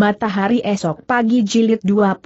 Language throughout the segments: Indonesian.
Matahari esok pagi jilid 23.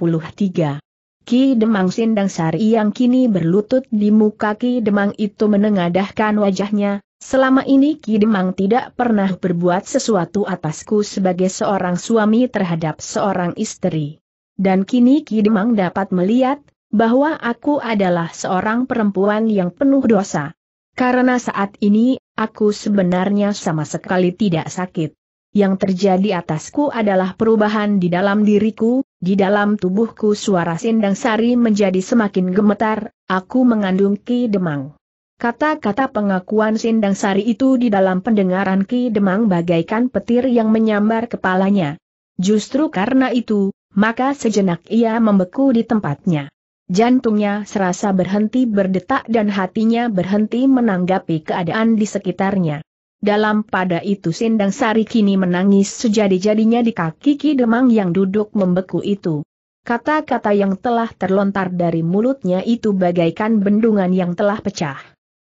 Ki Demang Sindang Sari yang kini berlutut di muka Ki Demang itu menengadahkan wajahnya, selama ini Ki Demang tidak pernah berbuat sesuatu atasku sebagai seorang suami terhadap seorang istri. Dan kini Ki Demang dapat melihat, bahwa aku adalah seorang perempuan yang penuh dosa. Karena saat ini, aku sebenarnya sama sekali tidak sakit yang terjadi atasku adalah perubahan di dalam diriku, di dalam tubuhku suara Sindang Sari menjadi semakin gemetar, aku mengandung Ki Demang. Kata-kata pengakuan Sindang Sari itu di dalam pendengaran Ki Demang bagaikan petir yang menyambar kepalanya. Justru karena itu, maka sejenak ia membeku di tempatnya. Jantungnya serasa berhenti berdetak dan hatinya berhenti menanggapi keadaan di sekitarnya. Dalam pada itu Sindang Sari kini menangis sejadi-jadinya di kaki Ki Demang yang duduk membeku itu. Kata-kata yang telah terlontar dari mulutnya itu bagaikan bendungan yang telah pecah.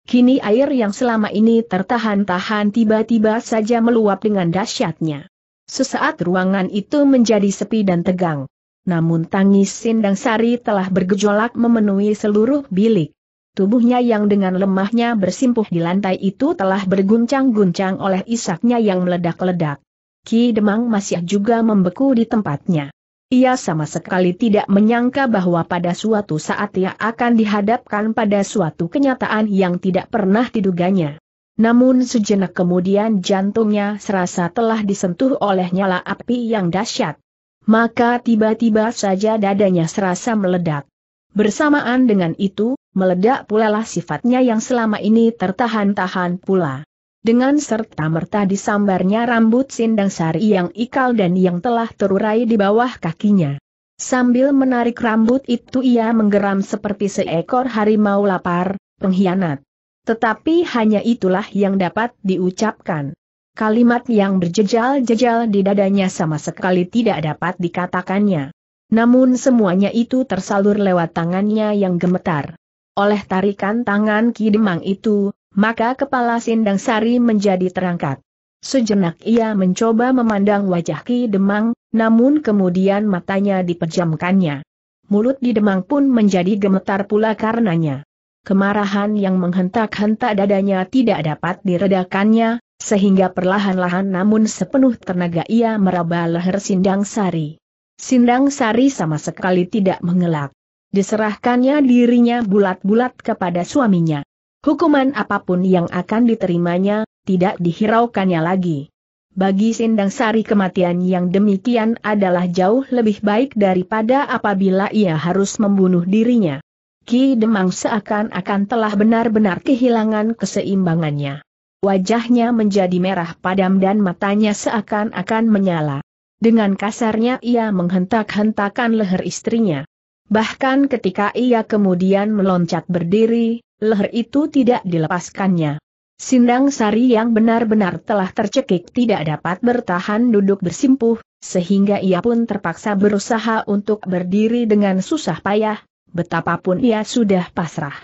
Kini air yang selama ini tertahan-tahan tiba-tiba saja meluap dengan dahsyatnya. Sesaat ruangan itu menjadi sepi dan tegang. Namun tangis Sindang Sari telah bergejolak memenuhi seluruh bilik. Tubuhnya yang dengan lemahnya bersimpuh di lantai itu telah berguncang-guncang oleh isaknya yang meledak-ledak. Ki Demang masih juga membeku di tempatnya. Ia sama sekali tidak menyangka bahwa pada suatu saat ia akan dihadapkan pada suatu kenyataan yang tidak pernah diduganya. Namun sejenak kemudian jantungnya serasa telah disentuh oleh nyala api yang dahsyat. Maka tiba-tiba saja dadanya serasa meledak. Bersamaan dengan itu, meledak pula lah sifatnya yang selama ini tertahan-tahan pula. Dengan serta-merta disambarnya rambut sindang sari yang ikal dan yang telah terurai di bawah kakinya. Sambil menarik rambut itu ia menggeram seperti seekor harimau lapar, pengkhianat. Tetapi hanya itulah yang dapat diucapkan. Kalimat yang berjejal-jejal di dadanya sama sekali tidak dapat dikatakannya. Namun semuanya itu tersalur lewat tangannya yang gemetar. Oleh tarikan tangan Ki Demang itu, maka kepala Sindang Sari menjadi terangkat. Sejenak ia mencoba memandang wajah Ki Demang, namun kemudian matanya dipejamkannya. Mulut di Demang pun menjadi gemetar pula karenanya. Kemarahan yang menghentak-hentak dadanya tidak dapat diredakannya, sehingga perlahan-lahan namun sepenuh tenaga ia meraba leher Sindang Sari. Sindang Sari sama sekali tidak mengelak. Diserahkannya dirinya bulat-bulat kepada suaminya. Hukuman apapun yang akan diterimanya, tidak dihiraukannya lagi. Bagi Sindang Sari kematian yang demikian adalah jauh lebih baik daripada apabila ia harus membunuh dirinya. Ki Demang seakan-akan telah benar-benar kehilangan keseimbangannya. Wajahnya menjadi merah padam dan matanya seakan-akan menyala. Dengan kasarnya ia menghentak-hentakan leher istrinya. Bahkan ketika ia kemudian meloncat berdiri, leher itu tidak dilepaskannya. Sindang Sari yang benar-benar telah tercekik tidak dapat bertahan duduk bersimpuh, sehingga ia pun terpaksa berusaha untuk berdiri dengan susah payah, betapapun ia sudah pasrah.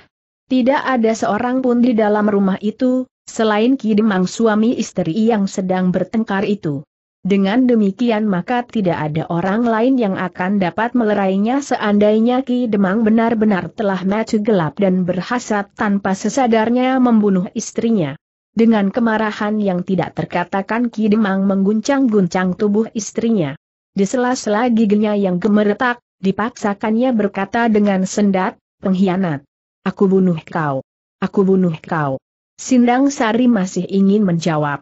Tidak ada seorang pun di dalam rumah itu, selain Kidemang suami istri yang sedang bertengkar itu. Dengan demikian maka tidak ada orang lain yang akan dapat melerainya seandainya Ki Demang benar-benar telah maju gelap dan berhasrat tanpa sesadarnya membunuh istrinya. Dengan kemarahan yang tidak terkatakan Ki Demang mengguncang-guncang tubuh istrinya. Di sela-sela giginya yang gemeretak, dipaksakannya berkata dengan sendat, pengkhianat. Aku bunuh kau. Aku bunuh kau. Sindang Sari masih ingin menjawab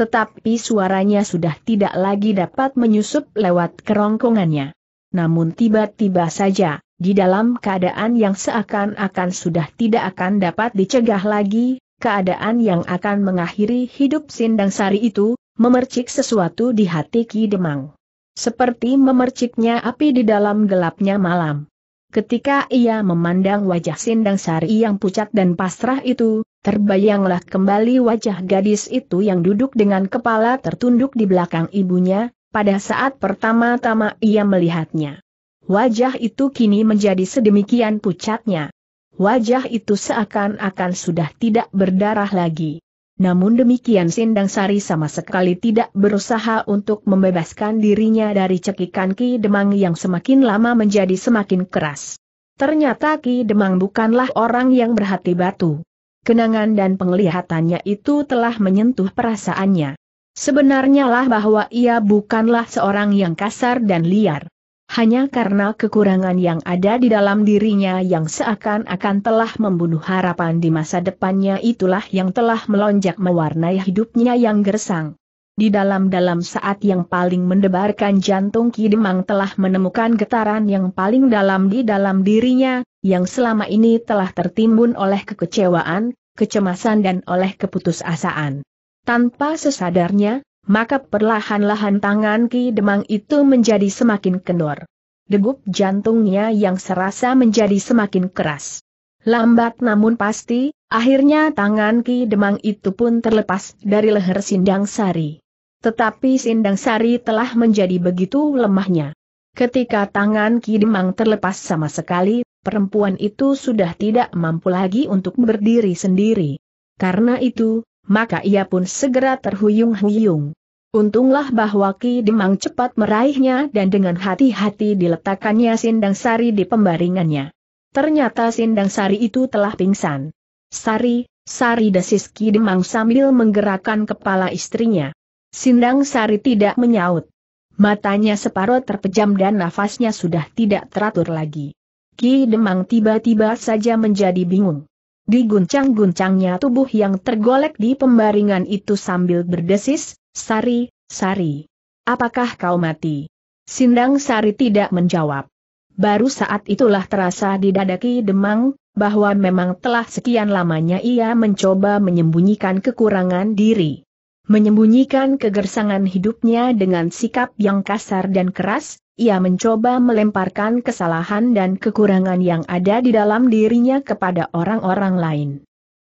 tetapi suaranya sudah tidak lagi dapat menyusup lewat kerongkongannya. Namun tiba-tiba saja, di dalam keadaan yang seakan-akan sudah tidak akan dapat dicegah lagi, keadaan yang akan mengakhiri hidup Sindang Sari itu, memercik sesuatu di hati Ki Demang. Seperti memerciknya api di dalam gelapnya malam. Ketika ia memandang wajah Sindang Sari yang pucat dan pasrah itu, Terbayanglah kembali wajah gadis itu yang duduk dengan kepala tertunduk di belakang ibunya, pada saat pertama-tama ia melihatnya. Wajah itu kini menjadi sedemikian pucatnya. Wajah itu seakan-akan sudah tidak berdarah lagi. Namun demikian Sindang Sari sama sekali tidak berusaha untuk membebaskan dirinya dari cekikan Ki Demang yang semakin lama menjadi semakin keras. Ternyata Ki Demang bukanlah orang yang berhati batu kenangan dan penglihatannya itu telah menyentuh perasaannya. Sebenarnya lah bahwa ia bukanlah seorang yang kasar dan liar. Hanya karena kekurangan yang ada di dalam dirinya yang seakan-akan telah membunuh harapan di masa depannya itulah yang telah melonjak mewarnai hidupnya yang gersang. Di dalam-dalam saat yang paling mendebarkan jantung Ki Demang telah menemukan getaran yang paling dalam di dalam dirinya, yang selama ini telah tertimbun oleh kekecewaan, kecemasan dan oleh keputusasaan. Tanpa sesadarnya, maka perlahan-lahan tangan Ki Demang itu menjadi semakin kendor. Degup jantungnya yang serasa menjadi semakin keras. Lambat namun pasti, akhirnya tangan Ki Demang itu pun terlepas dari leher Sindang Sari. Tetapi Sindang Sari telah menjadi begitu lemahnya. Ketika tangan Ki Demang terlepas sama sekali, perempuan itu sudah tidak mampu lagi untuk berdiri sendiri. Karena itu, maka ia pun segera terhuyung-huyung. Untunglah bahwa Ki Demang cepat meraihnya dan dengan hati-hati diletakkannya Sindang Sari di pembaringannya. Ternyata Sindang Sari itu telah pingsan. Sari, Sari desis Ki Demang sambil menggerakkan kepala istrinya. Sindang Sari tidak menyaut. Matanya separuh terpejam dan nafasnya sudah tidak teratur lagi. Ki Demang tiba-tiba saja menjadi bingung. Diguncang-guncangnya tubuh yang tergolek di pembaringan itu sambil berdesis, Sari, Sari. Apakah kau mati? Sindang Sari tidak menjawab. Baru saat itulah terasa di dada Ki Demang, bahwa memang telah sekian lamanya ia mencoba menyembunyikan kekurangan diri. Menyembunyikan kegersangan hidupnya dengan sikap yang kasar dan keras, ia mencoba melemparkan kesalahan dan kekurangan yang ada di dalam dirinya kepada orang-orang lain.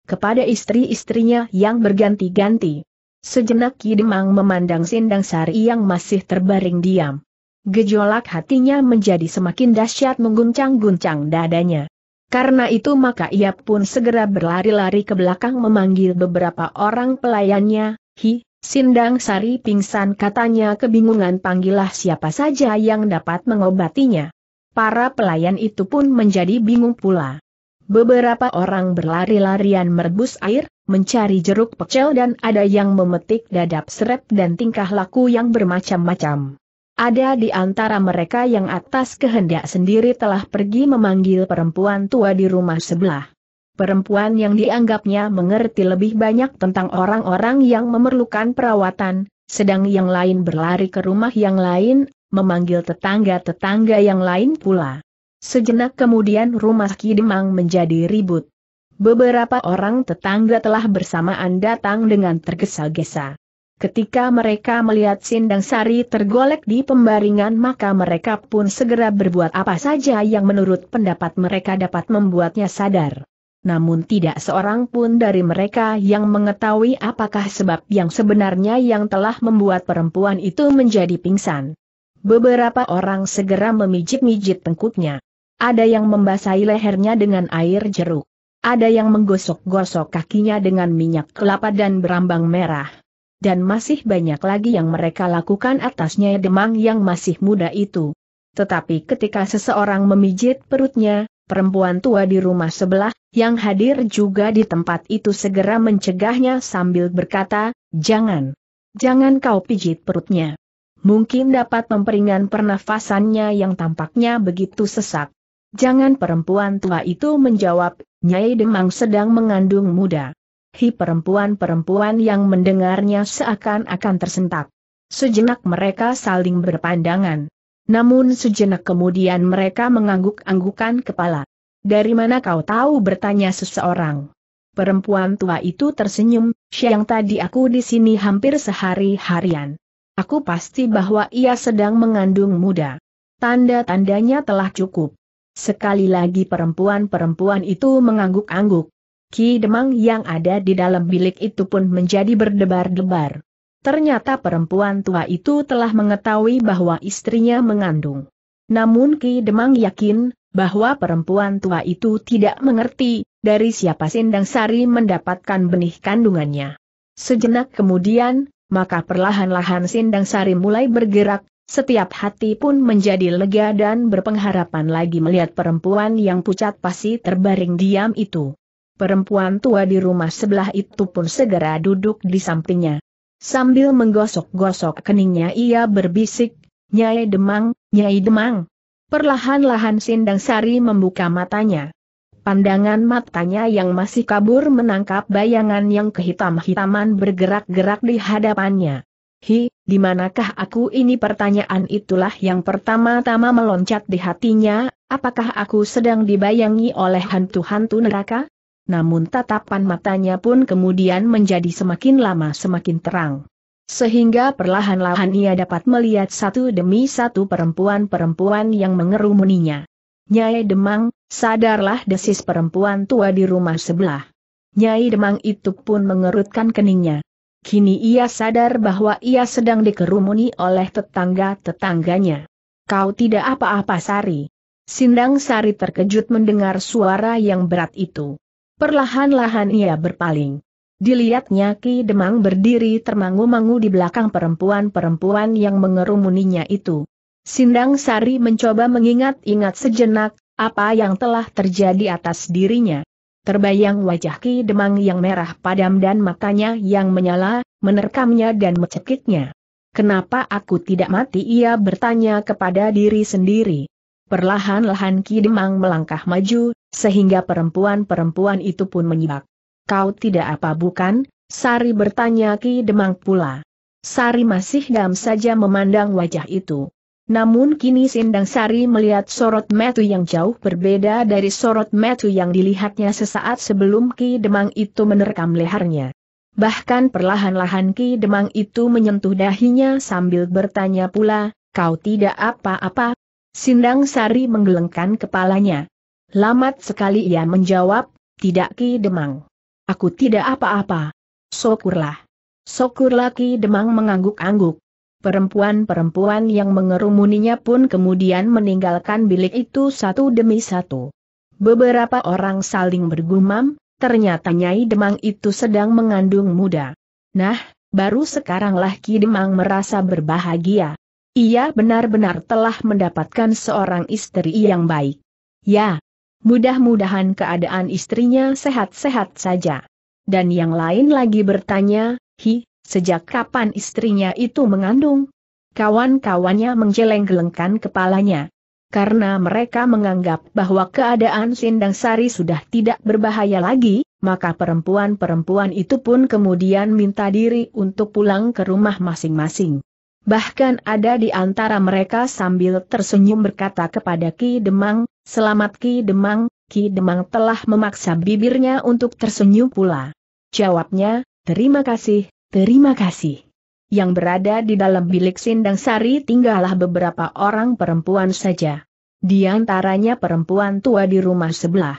Kepada istri-istrinya yang berganti-ganti. Sejenak Kidemang memandang Sindang Sari yang masih terbaring diam. Gejolak hatinya menjadi semakin dahsyat mengguncang-guncang dadanya. Karena itu maka ia pun segera berlari-lari ke belakang memanggil beberapa orang pelayannya, Hi, Sindang Sari pingsan katanya kebingungan panggillah siapa saja yang dapat mengobatinya. Para pelayan itu pun menjadi bingung pula. Beberapa orang berlari-larian merebus air, mencari jeruk pecel dan ada yang memetik dadap serep dan tingkah laku yang bermacam-macam. Ada di antara mereka yang atas kehendak sendiri telah pergi memanggil perempuan tua di rumah sebelah perempuan yang dianggapnya mengerti lebih banyak tentang orang-orang yang memerlukan perawatan, sedang yang lain berlari ke rumah yang lain, memanggil tetangga-tetangga yang lain pula. Sejenak kemudian rumah Kidemang menjadi ribut. Beberapa orang tetangga telah bersamaan datang dengan tergesa-gesa. Ketika mereka melihat Sindang Sari tergolek di pembaringan maka mereka pun segera berbuat apa saja yang menurut pendapat mereka dapat membuatnya sadar namun tidak seorang pun dari mereka yang mengetahui apakah sebab yang sebenarnya yang telah membuat perempuan itu menjadi pingsan. Beberapa orang segera memijit-mijit tengkuknya. Ada yang membasahi lehernya dengan air jeruk. Ada yang menggosok-gosok kakinya dengan minyak kelapa dan berambang merah. Dan masih banyak lagi yang mereka lakukan atasnya demang yang masih muda itu. Tetapi ketika seseorang memijit perutnya, perempuan tua di rumah sebelah, yang hadir juga di tempat itu segera mencegahnya sambil berkata, jangan. Jangan kau pijit perutnya. Mungkin dapat memperingan pernafasannya yang tampaknya begitu sesak. Jangan perempuan tua itu menjawab, Nyai Demang sedang mengandung muda. Hi perempuan-perempuan yang mendengarnya seakan-akan tersentak. Sejenak mereka saling berpandangan. Namun sejenak kemudian mereka mengangguk-anggukan kepala. Dari mana kau tahu bertanya seseorang? Perempuan tua itu tersenyum, siang tadi aku di sini hampir sehari-harian. Aku pasti bahwa ia sedang mengandung muda. Tanda-tandanya telah cukup. Sekali lagi perempuan-perempuan itu mengangguk-angguk. Ki Demang yang ada di dalam bilik itu pun menjadi berdebar-debar. Ternyata perempuan tua itu telah mengetahui bahwa istrinya mengandung. Namun Ki Demang yakin, bahwa perempuan tua itu tidak mengerti, dari siapa Sindang Sari mendapatkan benih kandungannya. Sejenak kemudian, maka perlahan-lahan Sindang Sari mulai bergerak, setiap hati pun menjadi lega dan berpengharapan lagi melihat perempuan yang pucat pasi terbaring diam itu. Perempuan tua di rumah sebelah itu pun segera duduk di sampingnya. Sambil menggosok-gosok keningnya ia berbisik, Nyai Demang, Nyai Demang. Perlahan-lahan Sindang Sari membuka matanya. Pandangan matanya yang masih kabur menangkap bayangan yang kehitam-hitaman bergerak-gerak di hadapannya. Hi, di manakah aku ini pertanyaan itulah yang pertama-tama meloncat di hatinya, apakah aku sedang dibayangi oleh hantu-hantu neraka? namun tatapan matanya pun kemudian menjadi semakin lama semakin terang. Sehingga perlahan-lahan ia dapat melihat satu demi satu perempuan-perempuan yang mengerumuninya. Nyai Demang, sadarlah desis perempuan tua di rumah sebelah. Nyai Demang itu pun mengerutkan keningnya. Kini ia sadar bahwa ia sedang dikerumuni oleh tetangga-tetangganya. Kau tidak apa-apa Sari. Sindang Sari terkejut mendengar suara yang berat itu. Perlahan-lahan ia berpaling. Dilihatnya Ki Demang berdiri termangu-mangu di belakang perempuan-perempuan yang mengerumuninya itu. Sindang Sari mencoba mengingat-ingat sejenak, apa yang telah terjadi atas dirinya. Terbayang wajah Ki Demang yang merah padam dan matanya yang menyala, menerkamnya dan mencekiknya. Kenapa aku tidak mati ia bertanya kepada diri sendiri. Perlahan-lahan Ki Demang melangkah maju, sehingga perempuan-perempuan itu pun menyibak. Kau tidak apa bukan? Sari bertanya Ki Demang pula. Sari masih dam saja memandang wajah itu. Namun kini Sindang Sari melihat sorot metu yang jauh berbeda dari sorot metu yang dilihatnya sesaat sebelum Ki Demang itu menerkam lehernya. Bahkan perlahan-lahan Ki Demang itu menyentuh dahinya sambil bertanya pula, kau tidak apa-apa, Sindang Sari menggelengkan kepalanya. Lamat sekali ia menjawab, tidak Ki Demang. Aku tidak apa-apa. Syukurlah. Sokurlah Ki Demang mengangguk-angguk. Perempuan-perempuan yang mengerumuninya pun kemudian meninggalkan bilik itu satu demi satu. Beberapa orang saling bergumam, ternyata Nyai Demang itu sedang mengandung muda. Nah, baru sekaranglah Ki Demang merasa berbahagia. Ia benar-benar telah mendapatkan seorang istri yang baik. Ya, mudah-mudahan keadaan istrinya sehat-sehat saja. Dan yang lain lagi bertanya, hi, sejak kapan istrinya itu mengandung? Kawan-kawannya menjeleng-gelengkan kepalanya. Karena mereka menganggap bahwa keadaan Sindang Sari sudah tidak berbahaya lagi, maka perempuan-perempuan itu pun kemudian minta diri untuk pulang ke rumah masing-masing. Bahkan ada di antara mereka sambil tersenyum berkata kepada Ki Demang, Selamat Ki Demang, Ki Demang telah memaksa bibirnya untuk tersenyum pula. Jawabnya, terima kasih, terima kasih. Yang berada di dalam bilik sindang sari tinggallah beberapa orang perempuan saja. Di antaranya perempuan tua di rumah sebelah.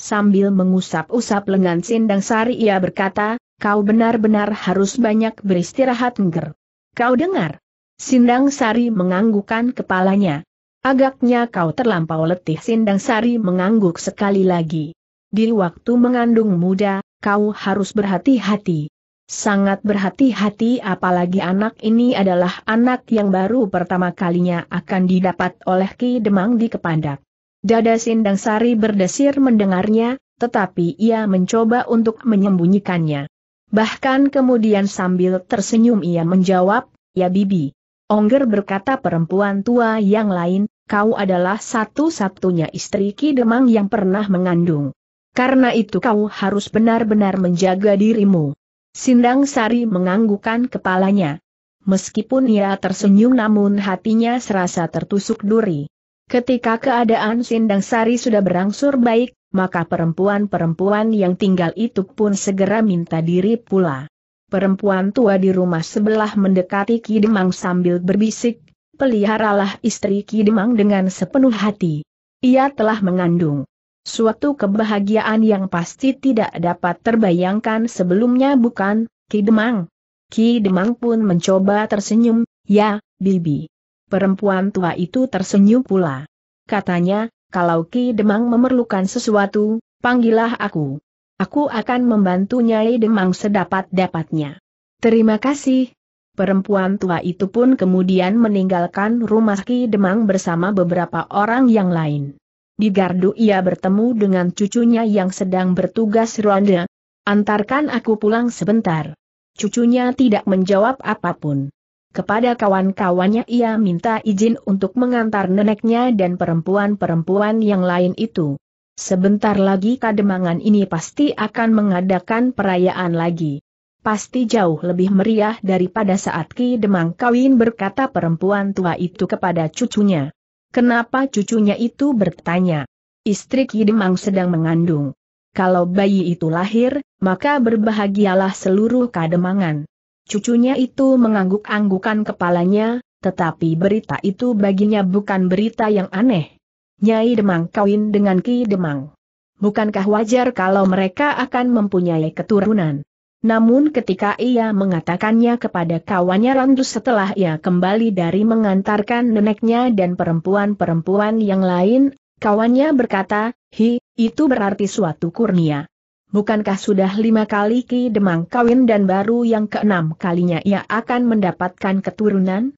Sambil mengusap-usap lengan Sindang Sari ia berkata, kau benar-benar harus banyak beristirahat ngger. Kau dengar? Sindang Sari menganggukkan kepalanya. Agaknya kau terlampau letih Sindang Sari mengangguk sekali lagi. Di waktu mengandung muda, kau harus berhati-hati. Sangat berhati-hati apalagi anak ini adalah anak yang baru pertama kalinya akan didapat oleh Ki Demang di Kepandak. Dada Sindang Sari berdesir mendengarnya, tetapi ia mencoba untuk menyembunyikannya. Bahkan kemudian sambil tersenyum ia menjawab, ya bibi. Ongger berkata perempuan tua yang lain, kau adalah satu-satunya istri Ki Demang yang pernah mengandung. Karena itu kau harus benar-benar menjaga dirimu. Sindang Sari menganggukan kepalanya. Meskipun ia tersenyum namun hatinya serasa tertusuk duri. Ketika keadaan Sindang Sari sudah berangsur baik, maka perempuan-perempuan yang tinggal itu pun segera minta diri pula. Perempuan tua di rumah sebelah mendekati Ki Demang sambil berbisik, peliharalah istri Ki Demang dengan sepenuh hati. Ia telah mengandung suatu kebahagiaan yang pasti tidak dapat terbayangkan sebelumnya bukan, Ki Demang? Ki Demang pun mencoba tersenyum, ya, Bibi. Perempuan tua itu tersenyum pula. Katanya, kalau Ki Demang memerlukan sesuatu, panggillah aku. Aku akan membantu Nyai Demang sedapat-dapatnya. Terima kasih. Perempuan tua itu pun kemudian meninggalkan rumah Ki Demang bersama beberapa orang yang lain. Di gardu ia bertemu dengan cucunya yang sedang bertugas ronde. Antarkan aku pulang sebentar. Cucunya tidak menjawab apapun. Kepada kawan-kawannya ia minta izin untuk mengantar neneknya dan perempuan-perempuan yang lain itu. Sebentar lagi kademangan ini pasti akan mengadakan perayaan lagi. Pasti jauh lebih meriah daripada saat Ki Demang kawin berkata perempuan tua itu kepada cucunya. Kenapa cucunya itu bertanya? Istri Ki Demang sedang mengandung. Kalau bayi itu lahir, maka berbahagialah seluruh kademangan. Cucunya itu mengangguk-anggukan kepalanya, tetapi berita itu baginya bukan berita yang aneh. Nyai Demang kawin dengan Ki Demang. Bukankah wajar kalau mereka akan mempunyai keturunan? Namun ketika ia mengatakannya kepada kawannya Randus setelah ia kembali dari mengantarkan neneknya dan perempuan-perempuan yang lain, kawannya berkata, Hi, itu berarti suatu kurnia bukankah sudah lima kali Ki Demang kawin dan baru yang keenam kalinya ia akan mendapatkan keturunan?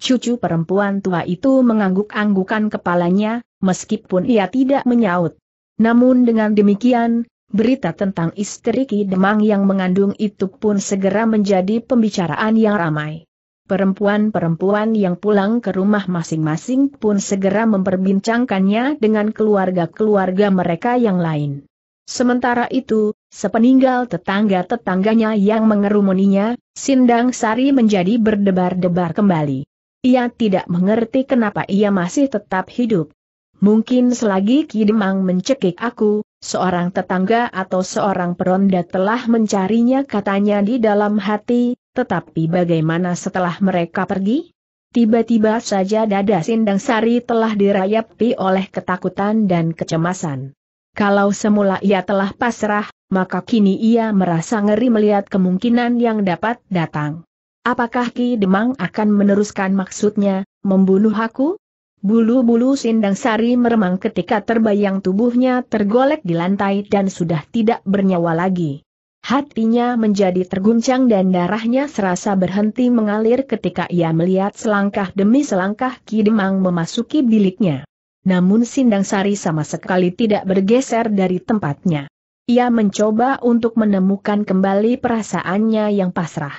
Cucu perempuan tua itu mengangguk-anggukan kepalanya, meskipun ia tidak menyaut. Namun dengan demikian, berita tentang istri Ki Demang yang mengandung itu pun segera menjadi pembicaraan yang ramai. Perempuan-perempuan yang pulang ke rumah masing-masing pun segera memperbincangkannya dengan keluarga-keluarga mereka yang lain. Sementara itu, sepeninggal tetangga-tetangganya yang mengerumuninya, Sindang Sari menjadi berdebar-debar kembali. Ia tidak mengerti kenapa ia masih tetap hidup. Mungkin selagi Kidemang mencekik aku, seorang tetangga atau seorang peronda telah mencarinya katanya di dalam hati, tetapi bagaimana setelah mereka pergi? Tiba-tiba saja dada Sindang Sari telah dirayapi oleh ketakutan dan kecemasan. Kalau semula ia telah pasrah, maka kini ia merasa ngeri melihat kemungkinan yang dapat datang. Apakah Ki Demang akan meneruskan maksudnya, membunuh aku? Bulu-bulu sindang sari meremang ketika terbayang tubuhnya tergolek di lantai dan sudah tidak bernyawa lagi. Hatinya menjadi terguncang dan darahnya serasa berhenti mengalir ketika ia melihat selangkah demi selangkah Ki Demang memasuki biliknya namun Sindang Sari sama sekali tidak bergeser dari tempatnya. Ia mencoba untuk menemukan kembali perasaannya yang pasrah.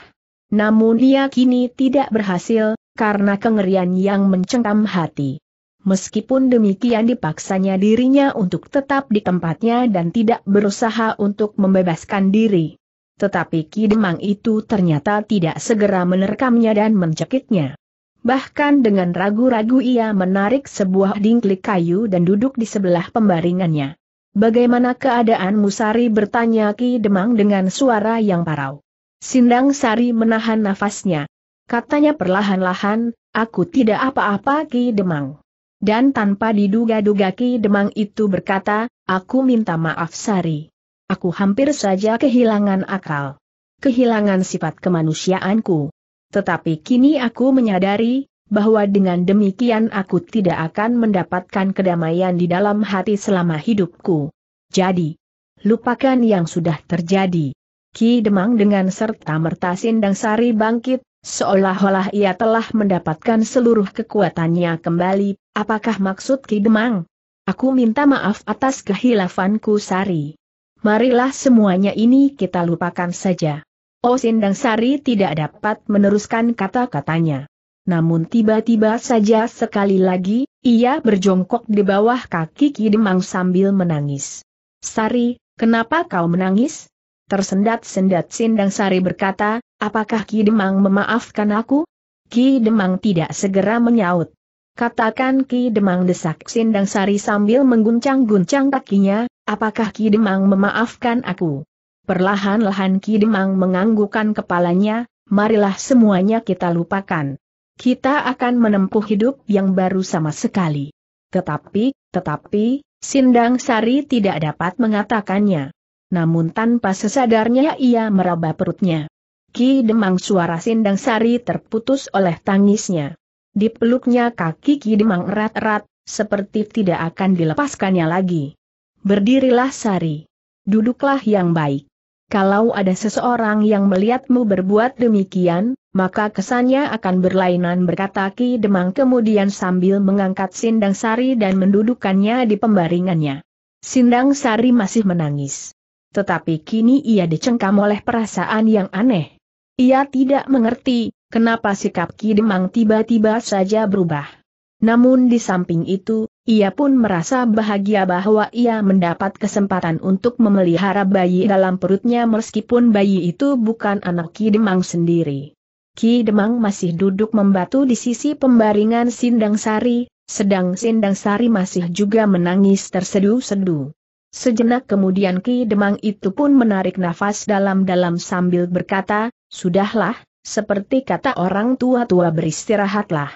Namun ia kini tidak berhasil, karena kengerian yang mencengkam hati. Meskipun demikian dipaksanya dirinya untuk tetap di tempatnya dan tidak berusaha untuk membebaskan diri. Tetapi Ki Demang itu ternyata tidak segera menerkamnya dan mencekiknya. Bahkan dengan ragu-ragu ia menarik sebuah dingklik kayu dan duduk di sebelah pembaringannya. Bagaimana keadaan Musari bertanya Ki Demang dengan suara yang parau. Sindang Sari menahan nafasnya. Katanya perlahan-lahan, aku tidak apa-apa Ki Demang. Dan tanpa diduga-duga Ki Demang itu berkata, aku minta maaf Sari. Aku hampir saja kehilangan akal. Kehilangan sifat kemanusiaanku tetapi kini aku menyadari, bahwa dengan demikian aku tidak akan mendapatkan kedamaian di dalam hati selama hidupku. Jadi, lupakan yang sudah terjadi. Ki Demang dengan serta merta Sindang Sari bangkit, seolah-olah ia telah mendapatkan seluruh kekuatannya kembali, apakah maksud Ki Demang? Aku minta maaf atas kehilafanku Sari. Marilah semuanya ini kita lupakan saja. Osindang Sari tidak dapat meneruskan kata-katanya. Namun tiba-tiba saja sekali lagi, ia berjongkok di bawah kaki Ki Demang sambil menangis. Sari, kenapa kau menangis? Tersendat-sendat Sindang Sari berkata, apakah Ki Demang memaafkan aku? Ki Demang tidak segera menyaut. Katakan Ki Demang desak Sindang Sari sambil mengguncang-guncang kakinya, apakah Ki Demang memaafkan aku? Perlahan-lahan Ki Demang menganggukkan kepalanya, marilah semuanya kita lupakan. Kita akan menempuh hidup yang baru sama sekali. Tetapi, tetapi, Sindang Sari tidak dapat mengatakannya. Namun tanpa sesadarnya ia meraba perutnya. Ki Demang suara Sindang Sari terputus oleh tangisnya. Di peluknya kaki Ki Demang erat-erat, seperti tidak akan dilepaskannya lagi. Berdirilah Sari. Duduklah yang baik. Kalau ada seseorang yang melihatmu berbuat demikian, maka kesannya akan berlainan berkata Ki Demang kemudian sambil mengangkat Sindang Sari dan mendudukannya di pembaringannya. Sindang Sari masih menangis. Tetapi kini ia dicengkam oleh perasaan yang aneh. Ia tidak mengerti, kenapa sikap Ki Demang tiba-tiba saja berubah. Namun di samping itu, ia pun merasa bahagia bahwa ia mendapat kesempatan untuk memelihara bayi dalam perutnya meskipun bayi itu bukan anak Ki Demang sendiri. Ki Demang masih duduk membatu di sisi pembaringan Sindang Sari, sedang Sindang Sari masih juga menangis tersedu-sedu. Sejenak kemudian Ki Demang itu pun menarik nafas dalam-dalam sambil berkata, Sudahlah, seperti kata orang tua-tua beristirahatlah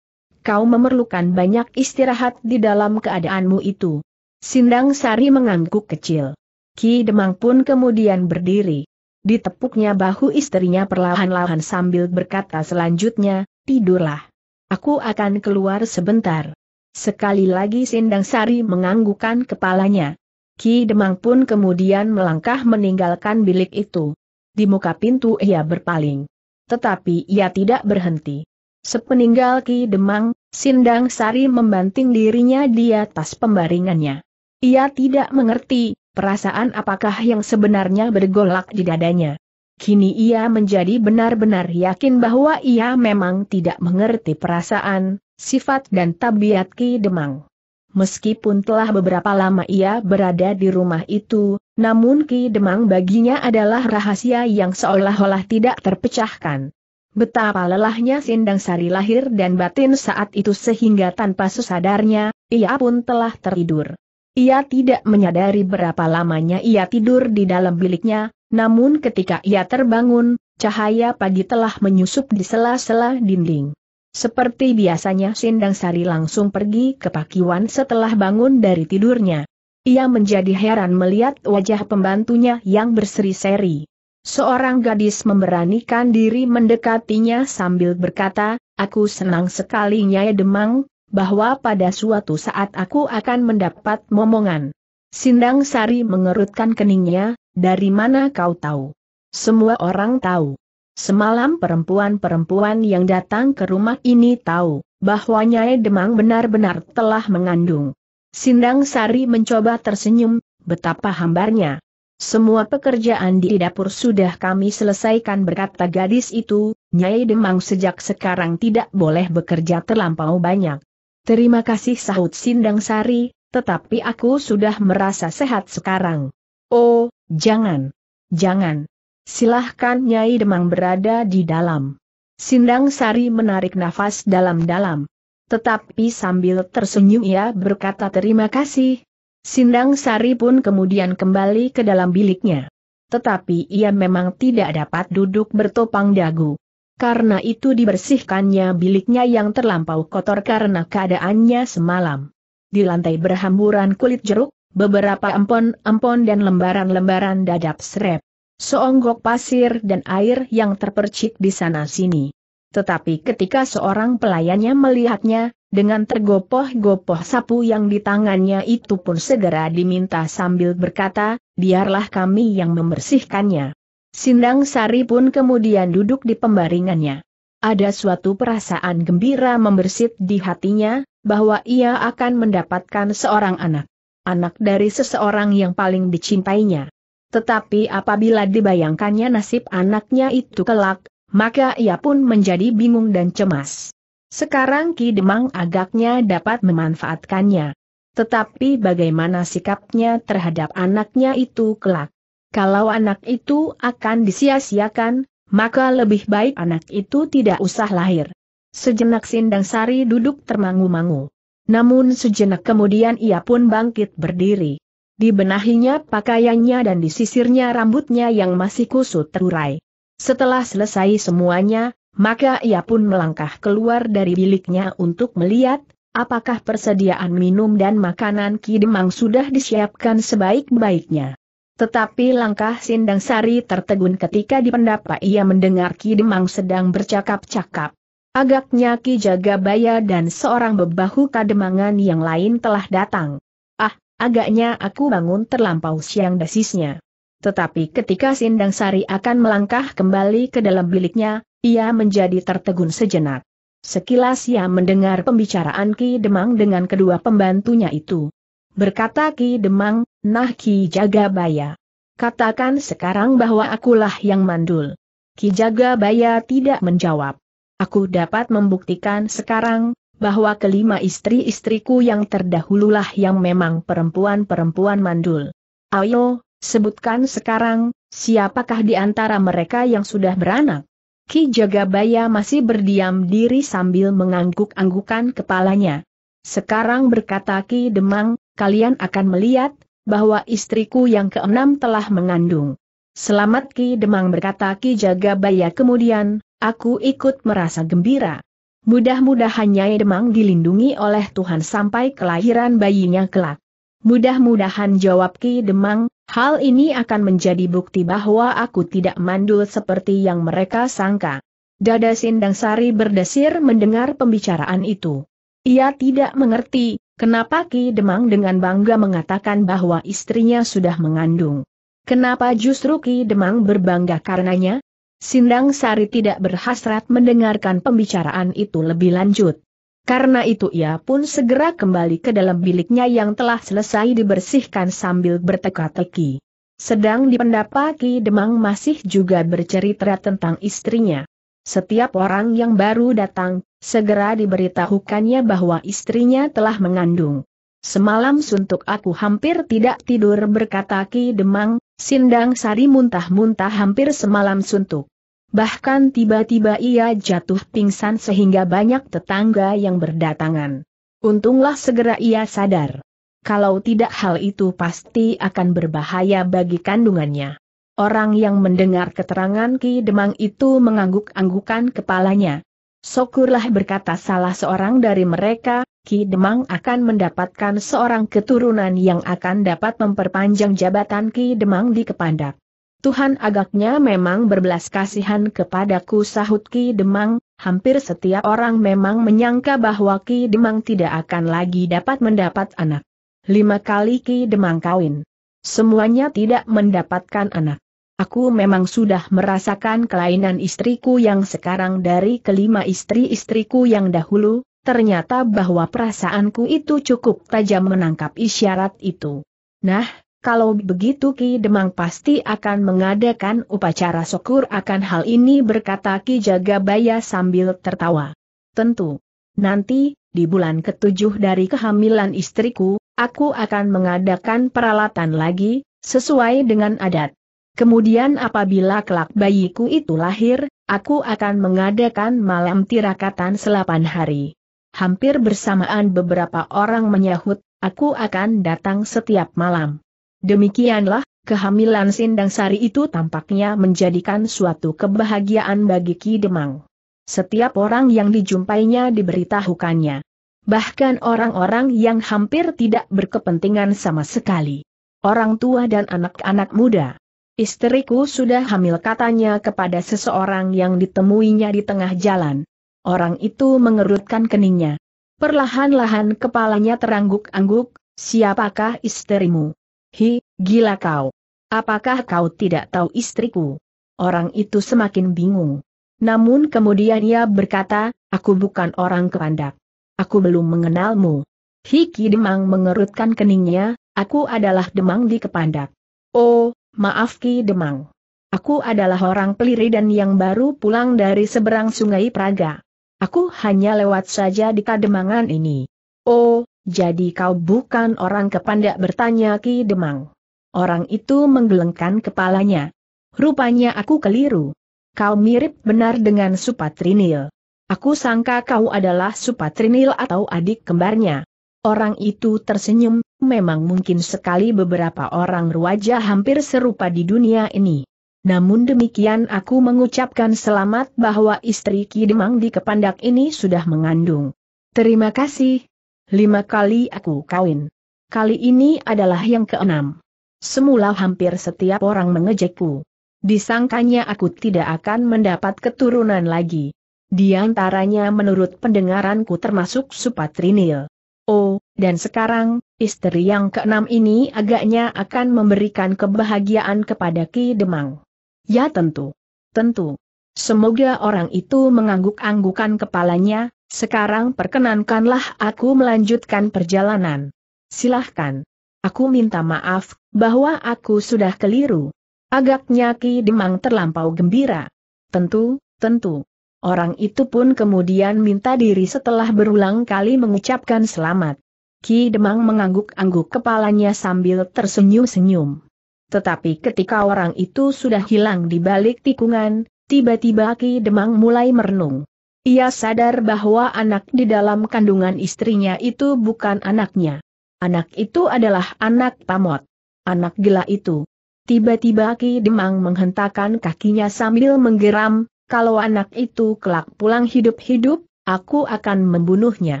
kau memerlukan banyak istirahat di dalam keadaanmu itu. Sindang Sari mengangguk kecil. Ki Demang pun kemudian berdiri. Ditepuknya bahu istrinya perlahan-lahan sambil berkata selanjutnya, tidurlah. Aku akan keluar sebentar. Sekali lagi Sindang Sari menganggukkan kepalanya. Ki Demang pun kemudian melangkah meninggalkan bilik itu. Di muka pintu ia berpaling. Tetapi ia tidak berhenti. Sepeninggal Ki Demang, Sindang Sari membanting dirinya di atas pembaringannya. Ia tidak mengerti, perasaan apakah yang sebenarnya bergolak di dadanya. Kini ia menjadi benar-benar yakin bahwa ia memang tidak mengerti perasaan, sifat dan tabiat Ki Demang. Meskipun telah beberapa lama ia berada di rumah itu, namun Ki Demang baginya adalah rahasia yang seolah-olah tidak terpecahkan. Betapa lelahnya Sindang Sari lahir dan batin saat itu sehingga tanpa sesadarnya, ia pun telah tertidur. Ia tidak menyadari berapa lamanya ia tidur di dalam biliknya, namun ketika ia terbangun, cahaya pagi telah menyusup di sela-sela dinding. Seperti biasanya Sindang Sari langsung pergi ke pakiwan setelah bangun dari tidurnya. Ia menjadi heran melihat wajah pembantunya yang berseri-seri. Seorang gadis memberanikan diri mendekatinya sambil berkata, aku senang sekali Nyai Demang, bahwa pada suatu saat aku akan mendapat momongan. Sindang Sari mengerutkan keningnya, dari mana kau tahu? Semua orang tahu. Semalam perempuan-perempuan yang datang ke rumah ini tahu, bahwa Nyai Demang benar-benar telah mengandung. Sindang Sari mencoba tersenyum, betapa hambarnya. Semua pekerjaan di dapur sudah kami selesaikan berkata gadis itu, Nyai Demang sejak sekarang tidak boleh bekerja terlampau banyak. Terima kasih sahut Sindang Sari, tetapi aku sudah merasa sehat sekarang. Oh, jangan. Jangan. Silahkan Nyai Demang berada di dalam. Sindang Sari menarik nafas dalam-dalam. Tetapi sambil tersenyum ia berkata terima kasih, Sindang Sari pun kemudian kembali ke dalam biliknya. Tetapi ia memang tidak dapat duduk bertopang dagu. Karena itu dibersihkannya biliknya yang terlampau kotor karena keadaannya semalam. Di lantai berhamburan kulit jeruk, beberapa empon-empon dan lembaran-lembaran dadap serep. Seonggok pasir dan air yang terpercik di sana-sini. Tetapi ketika seorang pelayannya melihatnya, dengan tergopoh-gopoh sapu yang di tangannya itu pun segera diminta sambil berkata, biarlah kami yang membersihkannya. Sindang Sari pun kemudian duduk di pembaringannya. Ada suatu perasaan gembira membersit di hatinya, bahwa ia akan mendapatkan seorang anak. Anak dari seseorang yang paling dicintainya. Tetapi apabila dibayangkannya nasib anaknya itu kelak, maka ia pun menjadi bingung dan cemas. Sekarang Ki Demang agaknya dapat memanfaatkannya. Tetapi bagaimana sikapnya terhadap anaknya itu kelak? Kalau anak itu akan disia-siakan, maka lebih baik anak itu tidak usah lahir. Sejenak Sindang Sari duduk termangu-mangu. Namun sejenak kemudian ia pun bangkit berdiri. Dibenahinya pakaiannya dan disisirnya rambutnya yang masih kusut terurai. Setelah selesai semuanya, maka ia pun melangkah keluar dari biliknya untuk melihat, apakah persediaan minum dan makanan Ki Demang sudah disiapkan sebaik-baiknya. Tetapi langkah Sindang Sari tertegun ketika di pendapa ia mendengar Ki Demang sedang bercakap-cakap. Agaknya Ki Jagabaya dan seorang bebahu kademangan yang lain telah datang. Ah, agaknya aku bangun terlampau siang desisnya. Tetapi ketika Sindang Sari akan melangkah kembali ke dalam biliknya, ia menjadi tertegun sejenak. Sekilas ia mendengar pembicaraan Ki Demang dengan kedua pembantunya itu. Berkata Ki Demang, nah Ki Jagabaya. Katakan sekarang bahwa akulah yang mandul. Ki Jagabaya tidak menjawab. Aku dapat membuktikan sekarang, bahwa kelima istri-istriku yang terdahululah yang memang perempuan-perempuan mandul. Ayo, sebutkan sekarang, siapakah di antara mereka yang sudah beranak? Ki Jagabaya masih berdiam diri sambil mengangguk-anggukan kepalanya. Sekarang berkata Ki Demang, kalian akan melihat, bahwa istriku yang keenam telah mengandung. Selamat Ki Demang berkata Ki Jagabaya kemudian, aku ikut merasa gembira. Mudah-mudahan Nyai Demang dilindungi oleh Tuhan sampai kelahiran bayinya kelak. Mudah-mudahan jawab Ki Demang, Hal ini akan menjadi bukti bahwa aku tidak mandul seperti yang mereka sangka. Dada Sindang Sari berdesir mendengar pembicaraan itu. Ia tidak mengerti, kenapa Ki Demang dengan bangga mengatakan bahwa istrinya sudah mengandung. Kenapa justru Ki Demang berbangga karenanya? Sindang Sari tidak berhasrat mendengarkan pembicaraan itu lebih lanjut. Karena itu ia pun segera kembali ke dalam biliknya yang telah selesai dibersihkan sambil berteka-teki. Sedang di pendapa Ki Demang masih juga bercerita tentang istrinya. Setiap orang yang baru datang, segera diberitahukannya bahwa istrinya telah mengandung. Semalam suntuk aku hampir tidak tidur berkata Ki Demang, Sindang Sari muntah-muntah hampir semalam suntuk. Bahkan tiba-tiba ia jatuh pingsan sehingga banyak tetangga yang berdatangan. Untunglah segera ia sadar. Kalau tidak hal itu pasti akan berbahaya bagi kandungannya. Orang yang mendengar keterangan Ki Demang itu mengangguk-anggukan kepalanya. Syukurlah berkata salah seorang dari mereka, Ki Demang akan mendapatkan seorang keturunan yang akan dapat memperpanjang jabatan Ki Demang di Kepandak. Tuhan agaknya memang berbelas kasihan kepadaku sahut Ki Demang, hampir setiap orang memang menyangka bahwa Ki Demang tidak akan lagi dapat mendapat anak. Lima kali Ki Demang kawin. Semuanya tidak mendapatkan anak. Aku memang sudah merasakan kelainan istriku yang sekarang dari kelima istri-istriku yang dahulu, ternyata bahwa perasaanku itu cukup tajam menangkap isyarat itu. Nah, kalau begitu Ki Demang pasti akan mengadakan upacara syukur akan hal ini berkata Ki Jagabaya sambil tertawa. Tentu. Nanti, di bulan ketujuh dari kehamilan istriku, aku akan mengadakan peralatan lagi, sesuai dengan adat. Kemudian apabila kelak bayiku itu lahir, aku akan mengadakan malam tirakatan selapan hari. Hampir bersamaan beberapa orang menyahut, aku akan datang setiap malam. Demikianlah, kehamilan Sindang Sari itu tampaknya menjadikan suatu kebahagiaan bagi Ki Demang. Setiap orang yang dijumpainya diberitahukannya. Bahkan orang-orang yang hampir tidak berkepentingan sama sekali. Orang tua dan anak-anak muda. Istriku sudah hamil katanya kepada seseorang yang ditemuinya di tengah jalan. Orang itu mengerutkan keningnya. Perlahan-lahan kepalanya terangguk-angguk, siapakah istrimu? Hi, gila kau. Apakah kau tidak tahu istriku? Orang itu semakin bingung. Namun kemudian ia berkata, aku bukan orang kepandak. Aku belum mengenalmu. Hiki Demang mengerutkan keningnya, aku adalah Demang di Kepandak. Oh, maaf Ki Demang. Aku adalah orang peliri dan yang baru pulang dari seberang sungai Praga. Aku hanya lewat saja di kademangan ini. Oh, jadi kau bukan orang kepandak bertanya Ki Demang. Orang itu menggelengkan kepalanya. Rupanya aku keliru. Kau mirip benar dengan Supatrinil. Aku sangka kau adalah Supatrinil atau adik kembarnya. Orang itu tersenyum, memang mungkin sekali beberapa orang ruaja hampir serupa di dunia ini. Namun demikian aku mengucapkan selamat bahwa istri Ki Demang di Kepandak ini sudah mengandung. Terima kasih, Lima kali aku kawin. Kali ini adalah yang keenam. Semula hampir setiap orang mengejekku. Disangkanya aku tidak akan mendapat keturunan lagi. Di antaranya menurut pendengaranku termasuk Supatrinil. Oh, dan sekarang, istri yang keenam ini agaknya akan memberikan kebahagiaan kepada Ki Demang. Ya tentu. Tentu. Semoga orang itu mengangguk-anggukan kepalanya, sekarang perkenankanlah aku melanjutkan perjalanan. Silahkan. Aku minta maaf, bahwa aku sudah keliru. Agaknya Ki Demang terlampau gembira. Tentu, tentu. Orang itu pun kemudian minta diri setelah berulang kali mengucapkan selamat. Ki Demang mengangguk-angguk kepalanya sambil tersenyum-senyum. Tetapi ketika orang itu sudah hilang di balik tikungan, tiba-tiba Ki Demang mulai merenung. Ia sadar bahwa anak di dalam kandungan istrinya itu bukan anaknya. Anak itu adalah anak pamot. Anak gila itu. Tiba-tiba Ki Demang menghentakkan kakinya sambil menggeram, kalau anak itu kelak pulang hidup-hidup, aku akan membunuhnya.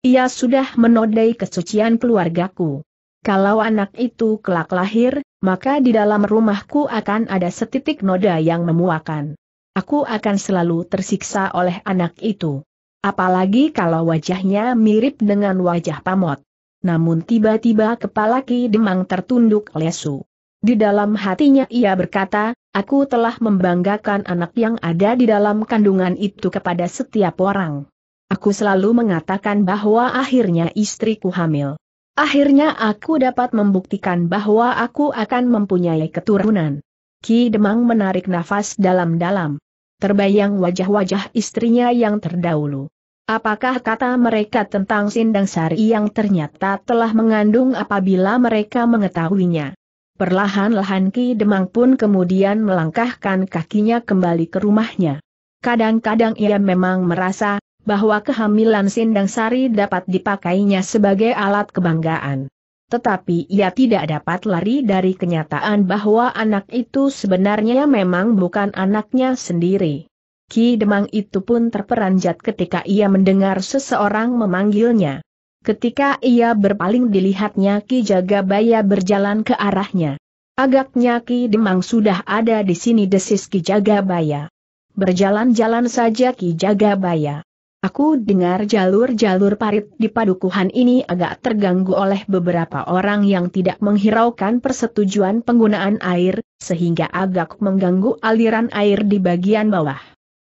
Ia sudah menodai kesucian keluargaku. Kalau anak itu kelak lahir, maka di dalam rumahku akan ada setitik noda yang memuakan. Aku akan selalu tersiksa oleh anak itu. Apalagi kalau wajahnya mirip dengan wajah pamot. Namun tiba-tiba kepala Ki Demang tertunduk lesu. Di dalam hatinya ia berkata, aku telah membanggakan anak yang ada di dalam kandungan itu kepada setiap orang. Aku selalu mengatakan bahwa akhirnya istriku hamil. Akhirnya aku dapat membuktikan bahwa aku akan mempunyai keturunan. Ki Demang menarik nafas dalam-dalam terbayang wajah-wajah istrinya yang terdahulu. Apakah kata mereka tentang Sindang Sari yang ternyata telah mengandung apabila mereka mengetahuinya? Perlahan-lahan Ki Demang pun kemudian melangkahkan kakinya kembali ke rumahnya. Kadang-kadang ia memang merasa bahwa kehamilan Sindang Sari dapat dipakainya sebagai alat kebanggaan. Tetapi ia tidak dapat lari dari kenyataan bahwa anak itu sebenarnya memang bukan anaknya sendiri. Ki Demang itu pun terperanjat ketika ia mendengar seseorang memanggilnya. Ketika ia berpaling dilihatnya Ki Jagabaya berjalan ke arahnya. Agaknya Ki Demang sudah ada di sini desis Ki Jagabaya. Berjalan-jalan saja Ki Jagabaya. Aku dengar jalur-jalur parit di padukuhan ini agak terganggu oleh beberapa orang yang tidak menghiraukan persetujuan penggunaan air, sehingga agak mengganggu aliran air di bagian bawah.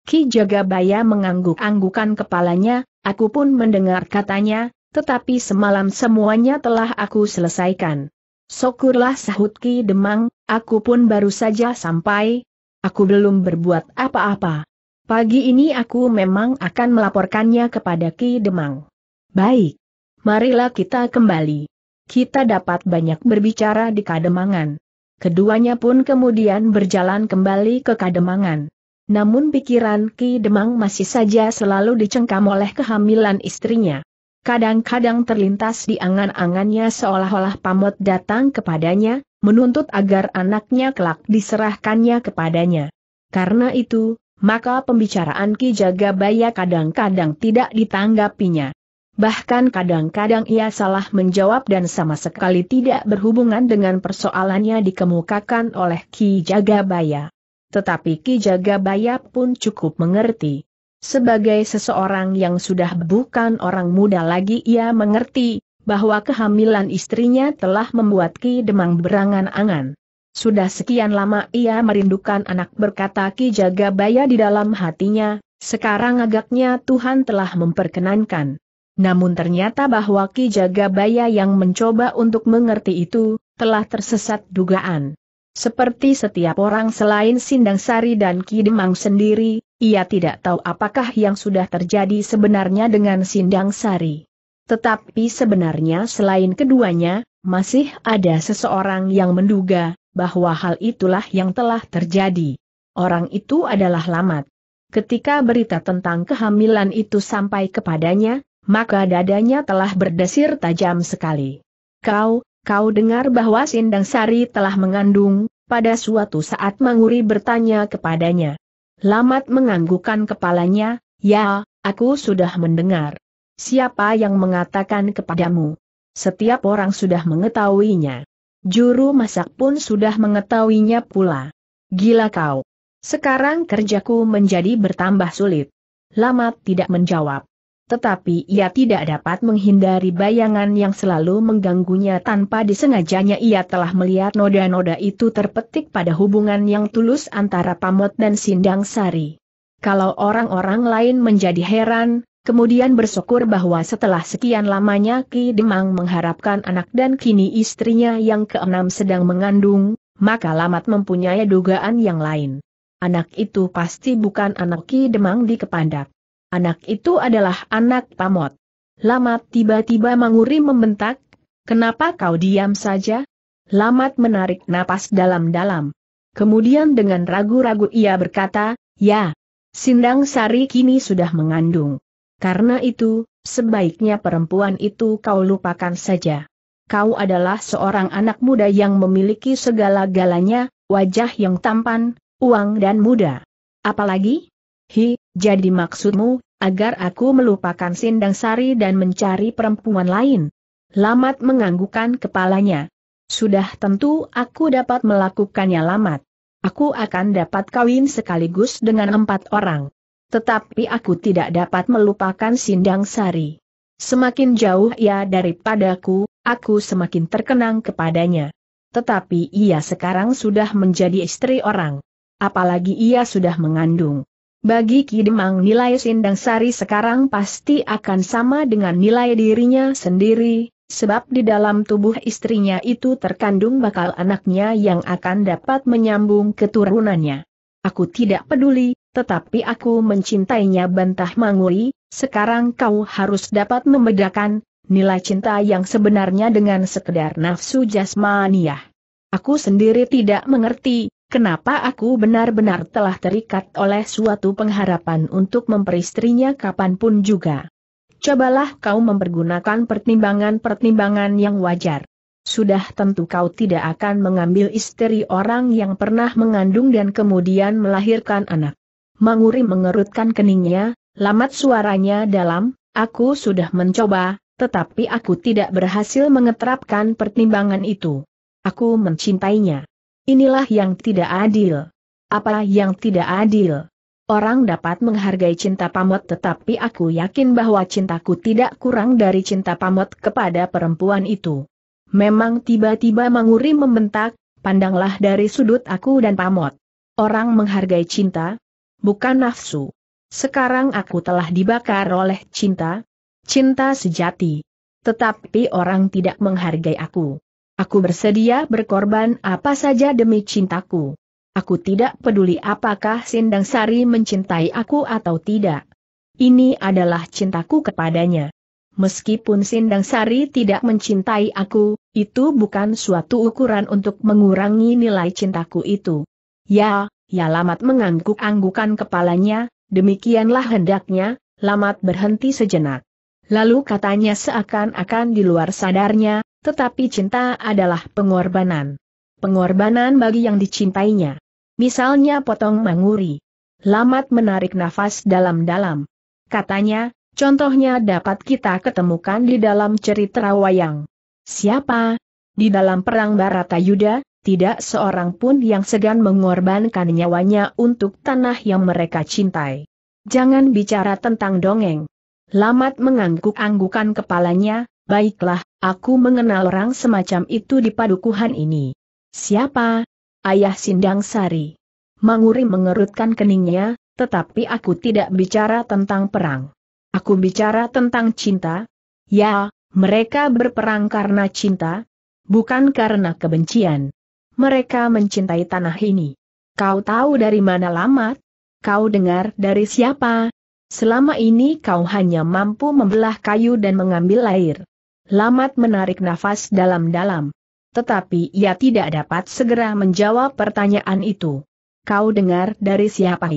Ki Jagabaya mengangguk-anggukan kepalanya, aku pun mendengar katanya, tetapi semalam semuanya telah aku selesaikan. Syukurlah sahut Ki Demang, aku pun baru saja sampai, aku belum berbuat apa-apa. Pagi ini aku memang akan melaporkannya kepada Ki Demang. Baik. Marilah kita kembali. Kita dapat banyak berbicara di Kademangan. Keduanya pun kemudian berjalan kembali ke Kademangan. Namun pikiran Ki Demang masih saja selalu dicengkam oleh kehamilan istrinya. Kadang-kadang terlintas di angan-angannya seolah-olah pamot datang kepadanya, menuntut agar anaknya kelak diserahkannya kepadanya. Karena itu, maka pembicaraan Ki Jagabaya kadang-kadang tidak ditanggapinya. Bahkan kadang-kadang ia salah menjawab dan sama sekali tidak berhubungan dengan persoalannya dikemukakan oleh Ki Jagabaya. Tetapi Ki Jagabaya pun cukup mengerti. Sebagai seseorang yang sudah bukan orang muda lagi ia mengerti bahwa kehamilan istrinya telah membuat Ki Demang berangan-angan. Sudah sekian lama ia merindukan anak berkata Ki Jagabaya di dalam hatinya, sekarang agaknya Tuhan telah memperkenankan. Namun ternyata bahwa Ki Jagabaya yang mencoba untuk mengerti itu, telah tersesat dugaan. Seperti setiap orang selain Sindang Sari dan Ki Demang sendiri, ia tidak tahu apakah yang sudah terjadi sebenarnya dengan Sindang Sari. Tetapi sebenarnya selain keduanya, masih ada seseorang yang menduga, bahwa hal itulah yang telah terjadi. Orang itu adalah Lamat. Ketika berita tentang kehamilan itu sampai kepadanya, maka dadanya telah berdesir tajam sekali. Kau, kau dengar bahwa Sindang Sari telah mengandung, pada suatu saat Manguri bertanya kepadanya. Lamat menganggukkan kepalanya, ya, aku sudah mendengar. Siapa yang mengatakan kepadamu? Setiap orang sudah mengetahuinya. Juru masak pun sudah mengetahuinya pula. Gila kau. Sekarang kerjaku menjadi bertambah sulit. Lama tidak menjawab. Tetapi ia tidak dapat menghindari bayangan yang selalu mengganggunya tanpa disengajanya ia telah melihat noda-noda itu terpetik pada hubungan yang tulus antara Pamot dan Sindang Sari. Kalau orang-orang lain menjadi heran, Kemudian bersyukur bahwa setelah sekian lamanya Ki Demang mengharapkan anak dan kini istrinya yang keenam sedang mengandung, maka Lamat mempunyai dugaan yang lain. Anak itu pasti bukan anak Ki Demang di Kepandak. Anak itu adalah anak Pamot. Lamat tiba-tiba menguri membentak, kenapa kau diam saja? Lamat menarik napas dalam-dalam. Kemudian dengan ragu-ragu ia berkata, ya, Sindang Sari kini sudah mengandung. Karena itu, sebaiknya perempuan itu kau lupakan saja. Kau adalah seorang anak muda yang memiliki segala-galanya, wajah yang tampan, uang dan muda. Apalagi? Hi, jadi maksudmu, agar aku melupakan Sindang Sari dan mencari perempuan lain? Lamat menganggukkan kepalanya. Sudah tentu aku dapat melakukannya Lamat. Aku akan dapat kawin sekaligus dengan empat orang. Tetapi aku tidak dapat melupakan Sindang Sari. Semakin jauh ia daripadaku, aku semakin terkenang kepadanya. Tetapi ia sekarang sudah menjadi istri orang. Apalagi ia sudah mengandung. Bagi Kidemang nilai Sindang Sari sekarang pasti akan sama dengan nilai dirinya sendiri, sebab di dalam tubuh istrinya itu terkandung bakal anaknya yang akan dapat menyambung keturunannya. Aku tidak peduli, tetapi aku mencintainya bantah Mangui, sekarang kau harus dapat membedakan, nilai cinta yang sebenarnya dengan sekedar nafsu jasmaniah. Aku sendiri tidak mengerti, kenapa aku benar-benar telah terikat oleh suatu pengharapan untuk memperistrinya kapanpun juga. Cobalah kau mempergunakan pertimbangan-pertimbangan yang wajar. Sudah tentu kau tidak akan mengambil istri orang yang pernah mengandung dan kemudian melahirkan anak. Manguri mengerutkan keningnya, lamat suaranya dalam, aku sudah mencoba, tetapi aku tidak berhasil mengetrapkan pertimbangan itu. Aku mencintainya. Inilah yang tidak adil. Apa yang tidak adil? Orang dapat menghargai cinta pamot tetapi aku yakin bahwa cintaku tidak kurang dari cinta pamot kepada perempuan itu. Memang tiba-tiba Manguri membentak, pandanglah dari sudut aku dan pamot. Orang menghargai cinta, bukan nafsu. Sekarang aku telah dibakar oleh cinta, cinta sejati. Tetapi orang tidak menghargai aku. Aku bersedia berkorban apa saja demi cintaku. Aku tidak peduli apakah Sindang Sari mencintai aku atau tidak. Ini adalah cintaku kepadanya. Meskipun Sindang Sari tidak mencintai aku, itu bukan suatu ukuran untuk mengurangi nilai cintaku itu. Ya, Ya Lamat mengangguk-anggukan kepalanya, demikianlah hendaknya, Lamat berhenti sejenak. Lalu katanya seakan-akan di luar sadarnya, tetapi cinta adalah pengorbanan. Pengorbanan bagi yang dicintainya. Misalnya potong manguri. Lamat menarik nafas dalam-dalam. Katanya, contohnya dapat kita ketemukan di dalam cerita wayang. Siapa? Di dalam perang Baratayuda, tidak seorang pun yang segan mengorbankan nyawanya untuk tanah yang mereka cintai. Jangan bicara tentang dongeng. Lamat mengangguk-anggukan kepalanya, baiklah, aku mengenal orang semacam itu di padukuhan ini. Siapa? Ayah Sindang Sari. Manguri mengerutkan keningnya, tetapi aku tidak bicara tentang perang. Aku bicara tentang cinta. Ya, mereka berperang karena cinta, bukan karena kebencian. Mereka mencintai tanah ini. Kau tahu dari mana lamat? Kau dengar dari siapa? Selama ini kau hanya mampu membelah kayu dan mengambil air. Lamat menarik nafas dalam-dalam. Tetapi ia tidak dapat segera menjawab pertanyaan itu. Kau dengar dari siapa?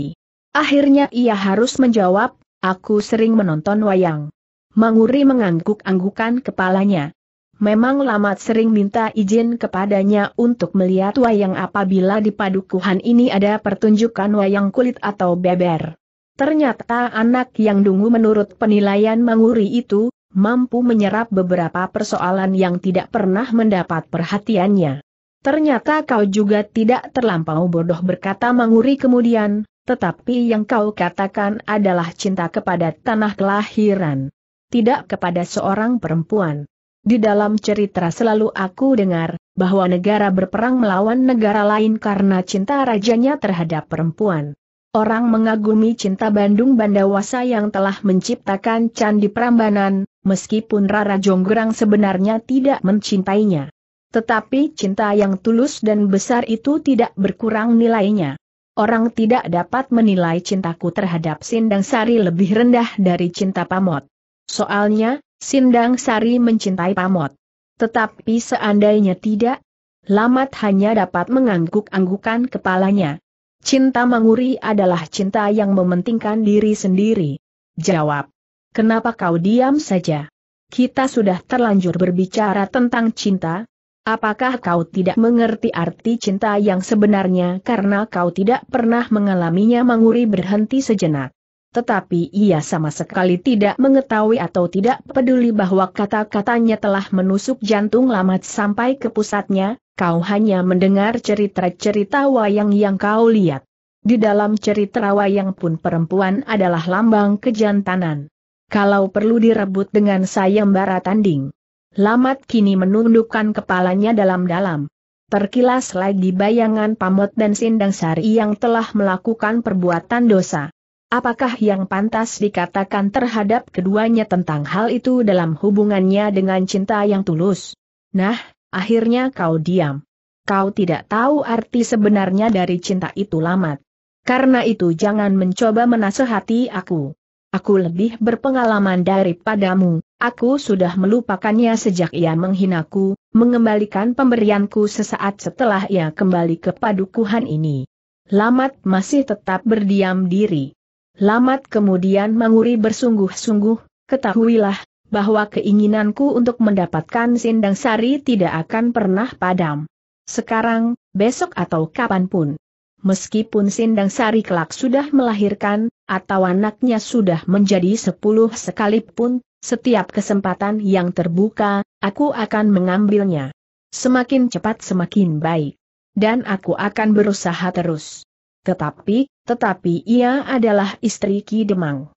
Akhirnya ia harus menjawab, aku sering menonton wayang. Manguri mengangguk-anggukan kepalanya. Memang Lamat sering minta izin kepadanya untuk melihat wayang apabila di padukuhan ini ada pertunjukan wayang kulit atau beber. Ternyata anak yang dungu menurut penilaian Manguri itu, mampu menyerap beberapa persoalan yang tidak pernah mendapat perhatiannya. Ternyata kau juga tidak terlampau bodoh berkata Manguri kemudian, tetapi yang kau katakan adalah cinta kepada tanah kelahiran. Tidak kepada seorang perempuan. Di dalam cerita selalu aku dengar, bahwa negara berperang melawan negara lain karena cinta rajanya terhadap perempuan. Orang mengagumi cinta Bandung Bandawasa yang telah menciptakan Candi Prambanan, meskipun Rara Jonggrang sebenarnya tidak mencintainya. Tetapi cinta yang tulus dan besar itu tidak berkurang nilainya. Orang tidak dapat menilai cintaku terhadap Sindang Sari lebih rendah dari cinta Pamot. Soalnya, Sindang Sari mencintai Pamot. Tetapi seandainya tidak, Lamat hanya dapat mengangguk-anggukan kepalanya. Cinta manguri adalah cinta yang mementingkan diri sendiri. Jawab. Kenapa kau diam saja? Kita sudah terlanjur berbicara tentang cinta, Apakah kau tidak mengerti arti cinta yang sebenarnya karena kau tidak pernah mengalaminya Manguri berhenti sejenak? tetapi ia sama sekali tidak mengetahui atau tidak peduli bahwa kata-katanya telah menusuk jantung Lamat sampai ke pusatnya, kau hanya mendengar cerita-cerita wayang yang kau lihat. Di dalam cerita wayang pun perempuan adalah lambang kejantanan. Kalau perlu direbut dengan sayembara tanding. Lamat kini menundukkan kepalanya dalam-dalam. Terkilas lagi bayangan Pamot dan Sindang Sari yang telah melakukan perbuatan dosa. Apakah yang pantas dikatakan terhadap keduanya tentang hal itu dalam hubungannya dengan cinta yang tulus? Nah, akhirnya kau diam. Kau tidak tahu arti sebenarnya dari cinta itu lamat. Karena itu jangan mencoba menasehati aku. Aku lebih berpengalaman daripadamu, aku sudah melupakannya sejak ia menghinaku, mengembalikan pemberianku sesaat setelah ia kembali ke padukuhan ini. Lamat masih tetap berdiam diri. Lamat kemudian manguri bersungguh-sungguh, ketahuilah, bahwa keinginanku untuk mendapatkan sindang sari tidak akan pernah padam. Sekarang, besok atau kapanpun. Meskipun Sindang Sari kelak sudah melahirkan, atau anaknya sudah menjadi sepuluh sekalipun, setiap kesempatan yang terbuka, aku akan mengambilnya. Semakin cepat semakin baik. Dan aku akan berusaha terus. Tetapi, tetapi ia adalah istri Ki Demang.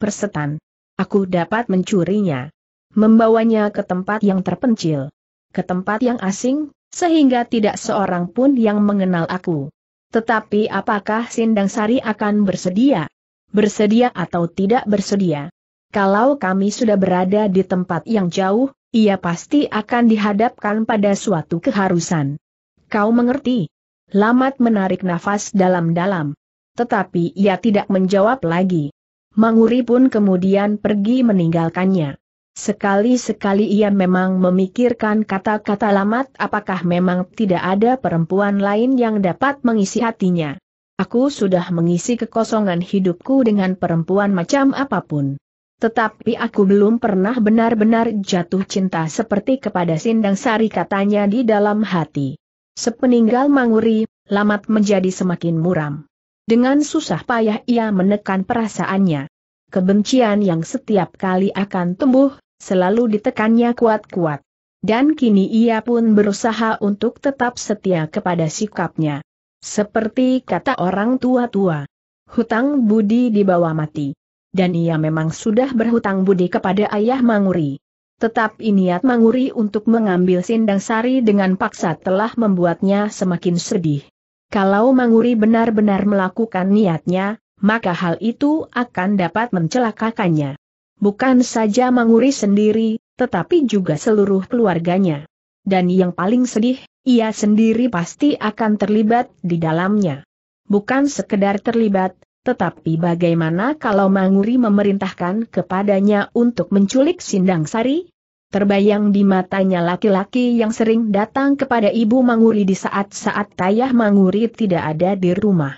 Persetan. Aku dapat mencurinya. Membawanya ke tempat yang terpencil. Ke tempat yang asing, sehingga tidak seorang pun yang mengenal aku. Tetapi apakah Sindang Sari akan bersedia? Bersedia atau tidak bersedia? Kalau kami sudah berada di tempat yang jauh, ia pasti akan dihadapkan pada suatu keharusan. Kau mengerti? Lamat menarik nafas dalam-dalam. Tetapi ia tidak menjawab lagi. Manguri pun kemudian pergi meninggalkannya. Sekali-sekali ia memang memikirkan kata-kata Lamat apakah memang tidak ada perempuan lain yang dapat mengisi hatinya. Aku sudah mengisi kekosongan hidupku dengan perempuan macam apapun. Tetapi aku belum pernah benar-benar jatuh cinta seperti kepada Sindang Sari katanya di dalam hati. Sepeninggal Manguri, Lamat menjadi semakin muram. Dengan susah payah ia menekan perasaannya. Kebencian yang setiap kali akan tumbuh, selalu ditekannya kuat-kuat. Dan kini ia pun berusaha untuk tetap setia kepada sikapnya. Seperti kata orang tua-tua, hutang budi dibawa mati. Dan ia memang sudah berhutang budi kepada ayah Manguri. Tetapi niat Manguri untuk mengambil sindang sari dengan paksa telah membuatnya semakin sedih. Kalau Manguri benar-benar melakukan niatnya, maka hal itu akan dapat mencelakakannya. Bukan saja Manguri sendiri, tetapi juga seluruh keluarganya. Dan yang paling sedih, ia sendiri pasti akan terlibat di dalamnya. Bukan sekedar terlibat, tetapi bagaimana kalau Manguri memerintahkan kepadanya untuk menculik Sindang Sari? Terbayang di matanya laki-laki yang sering datang kepada ibu Manguri di saat-saat tayah Manguri tidak ada di rumah.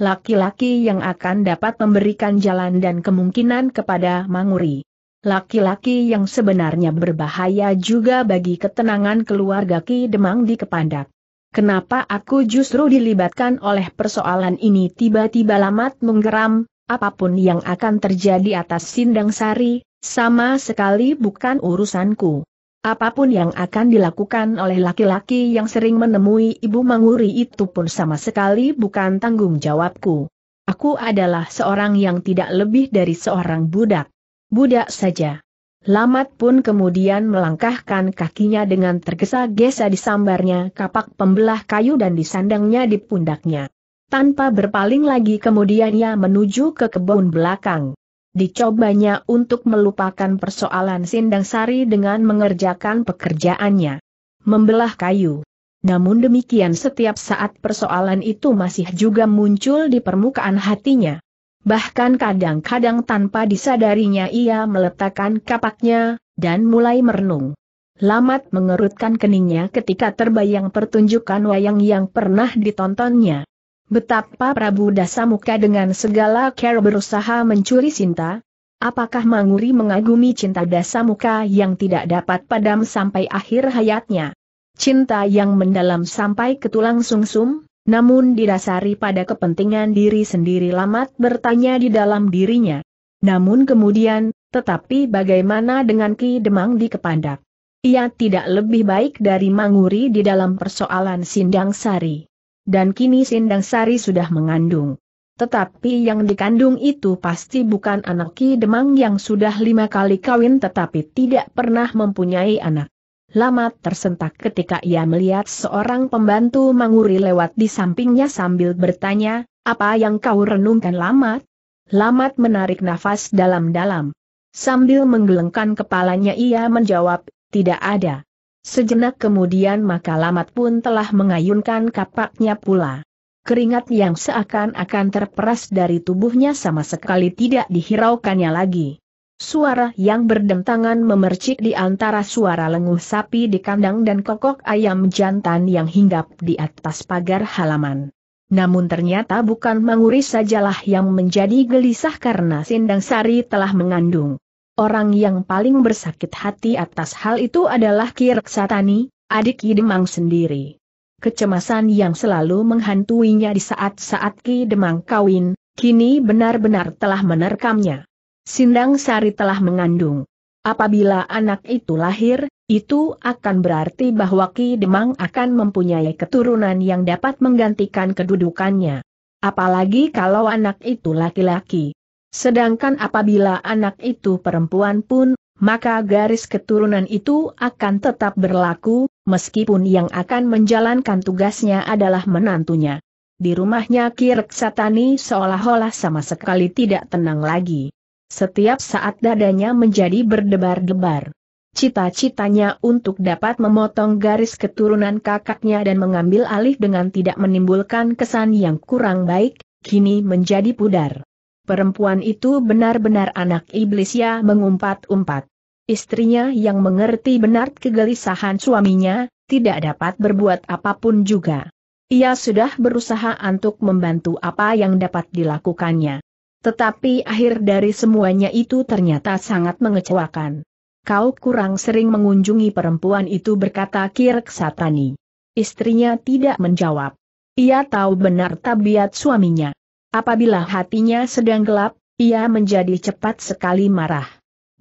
Laki-laki yang akan dapat memberikan jalan dan kemungkinan kepada Manguri. Laki-laki yang sebenarnya berbahaya juga bagi ketenangan keluarga Ki Demang di Kepandak. Kenapa aku justru dilibatkan oleh persoalan ini tiba-tiba lamat menggeram, apapun yang akan terjadi atas Sindang Sari, sama sekali bukan urusanku. Apapun yang akan dilakukan oleh laki-laki yang sering menemui ibu manguri itu pun sama sekali bukan tanggung jawabku. Aku adalah seorang yang tidak lebih dari seorang budak. Budak saja. Lamat pun kemudian melangkahkan kakinya dengan tergesa-gesa disambarnya kapak pembelah kayu dan disandangnya di pundaknya. Tanpa berpaling lagi kemudian ia menuju ke kebun belakang. Dicobanya untuk melupakan persoalan Sindang Sari dengan mengerjakan pekerjaannya. Membelah kayu. Namun demikian setiap saat persoalan itu masih juga muncul di permukaan hatinya bahkan kadang-kadang tanpa disadarinya ia meletakkan kapaknya, dan mulai merenung. Lamat mengerutkan keningnya ketika terbayang pertunjukan wayang yang pernah ditontonnya. Betapa Prabu Dasamuka dengan segala care berusaha mencuri cinta. apakah Manguri mengagumi cinta Dasamuka yang tidak dapat padam sampai akhir hayatnya? Cinta yang mendalam sampai ke tulang sumsum? -sung? Namun didasari pada kepentingan diri sendiri Lamat bertanya di dalam dirinya. Namun kemudian, tetapi bagaimana dengan Ki Demang di Kepandak? Ia tidak lebih baik dari Manguri di dalam persoalan Sindang Sari. Dan kini Sindang Sari sudah mengandung. Tetapi yang dikandung itu pasti bukan anak Ki Demang yang sudah lima kali kawin tetapi tidak pernah mempunyai anak. Lamat tersentak ketika ia melihat seorang pembantu manguri lewat di sampingnya sambil bertanya, apa yang kau renungkan Lamat? Lamat menarik nafas dalam-dalam. Sambil menggelengkan kepalanya ia menjawab, tidak ada. Sejenak kemudian maka Lamat pun telah mengayunkan kapaknya pula. Keringat yang seakan-akan terperas dari tubuhnya sama sekali tidak dihiraukannya lagi. Suara yang berdentangan memercik di antara suara lenguh sapi di kandang dan kokok ayam jantan yang hinggap di atas pagar halaman. Namun ternyata bukan Manguri sajalah yang menjadi gelisah karena Sindang Sari telah mengandung. Orang yang paling bersakit hati atas hal itu adalah Kirk Satani, adik Demang sendiri. Kecemasan yang selalu menghantuinya di saat-saat Ki Demang kawin, kini benar-benar telah menerkamnya. Sindang Sari telah mengandung. Apabila anak itu lahir, itu akan berarti bahwa Ki Demang akan mempunyai keturunan yang dapat menggantikan kedudukannya. Apalagi kalau anak itu laki-laki. Sedangkan apabila anak itu perempuan pun, maka garis keturunan itu akan tetap berlaku, meskipun yang akan menjalankan tugasnya adalah menantunya. Di rumahnya Ki Reksatani seolah-olah sama sekali tidak tenang lagi. Setiap saat dadanya menjadi berdebar-debar. Cita-citanya untuk dapat memotong garis keturunan kakaknya dan mengambil alih dengan tidak menimbulkan kesan yang kurang baik, kini menjadi pudar. Perempuan itu benar-benar anak iblis ya mengumpat-umpat. Istrinya yang mengerti benar kegelisahan suaminya, tidak dapat berbuat apapun juga. Ia sudah berusaha untuk membantu apa yang dapat dilakukannya. Tetapi akhir dari semuanya itu ternyata sangat mengecewakan. Kau kurang sering mengunjungi perempuan itu berkata Kirk Satani. Istrinya tidak menjawab. Ia tahu benar tabiat suaminya. Apabila hatinya sedang gelap, ia menjadi cepat sekali marah.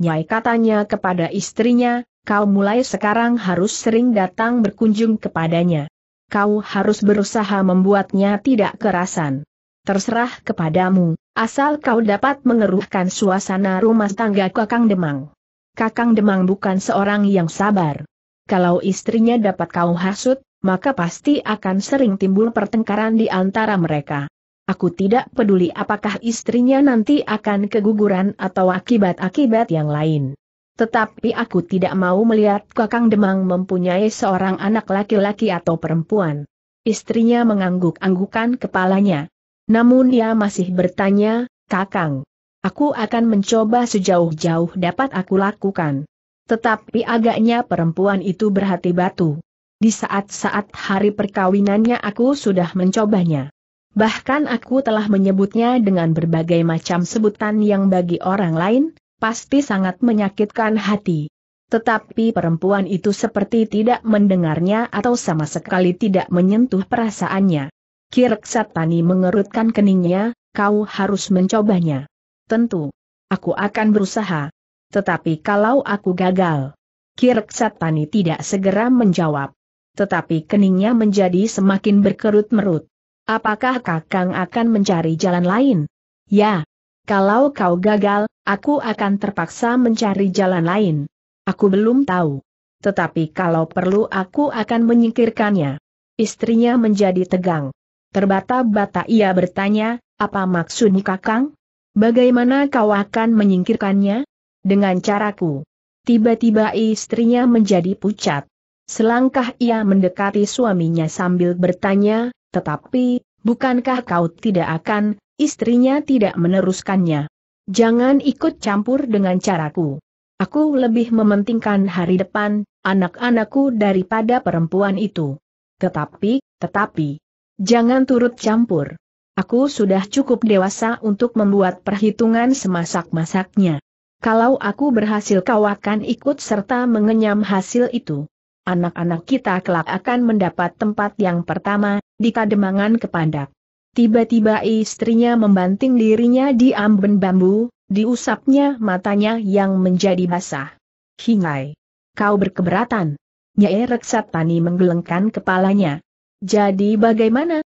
Nyai katanya kepada istrinya, kau mulai sekarang harus sering datang berkunjung kepadanya. Kau harus berusaha membuatnya tidak kerasan. Terserah kepadamu, Asal kau dapat mengeruhkan suasana rumah tangga Kakang Demang. Kakang Demang bukan seorang yang sabar. Kalau istrinya dapat kau hasut, maka pasti akan sering timbul pertengkaran di antara mereka. Aku tidak peduli apakah istrinya nanti akan keguguran atau akibat-akibat yang lain. Tetapi aku tidak mau melihat Kakang Demang mempunyai seorang anak laki-laki atau perempuan. Istrinya mengangguk-anggukan kepalanya. Namun ia masih bertanya, Kakang, aku akan mencoba sejauh-jauh dapat aku lakukan. Tetapi agaknya perempuan itu berhati batu. Di saat-saat hari perkawinannya aku sudah mencobanya. Bahkan aku telah menyebutnya dengan berbagai macam sebutan yang bagi orang lain, pasti sangat menyakitkan hati. Tetapi perempuan itu seperti tidak mendengarnya atau sama sekali tidak menyentuh perasaannya. Kirk Tani mengerutkan keningnya, kau harus mencobanya. Tentu. Aku akan berusaha. Tetapi kalau aku gagal. Kirk Tani tidak segera menjawab. Tetapi keningnya menjadi semakin berkerut merut. Apakah Kakang akan mencari jalan lain? Ya. Kalau kau gagal, aku akan terpaksa mencari jalan lain. Aku belum tahu. Tetapi kalau perlu aku akan menyingkirkannya. Istrinya menjadi tegang. Terbata-bata ia bertanya, apa maksudmu kakang? Bagaimana kau akan menyingkirkannya? Dengan caraku. Tiba-tiba istrinya menjadi pucat. Selangkah ia mendekati suaminya sambil bertanya, tetapi, bukankah kau tidak akan, istrinya tidak meneruskannya. Jangan ikut campur dengan caraku. Aku lebih mementingkan hari depan, anak-anakku daripada perempuan itu. Tetapi, tetapi, Jangan turut campur. Aku sudah cukup dewasa untuk membuat perhitungan semasak-masaknya. Kalau aku berhasil kau akan ikut serta mengenyam hasil itu. Anak-anak kita kelak akan mendapat tempat yang pertama, di kademangan kepandak. Tiba-tiba istrinya membanting dirinya di amben bambu, diusapnya matanya yang menjadi basah. Hingai! Kau berkeberatan. Nyai Reksatani menggelengkan kepalanya. Jadi bagaimana?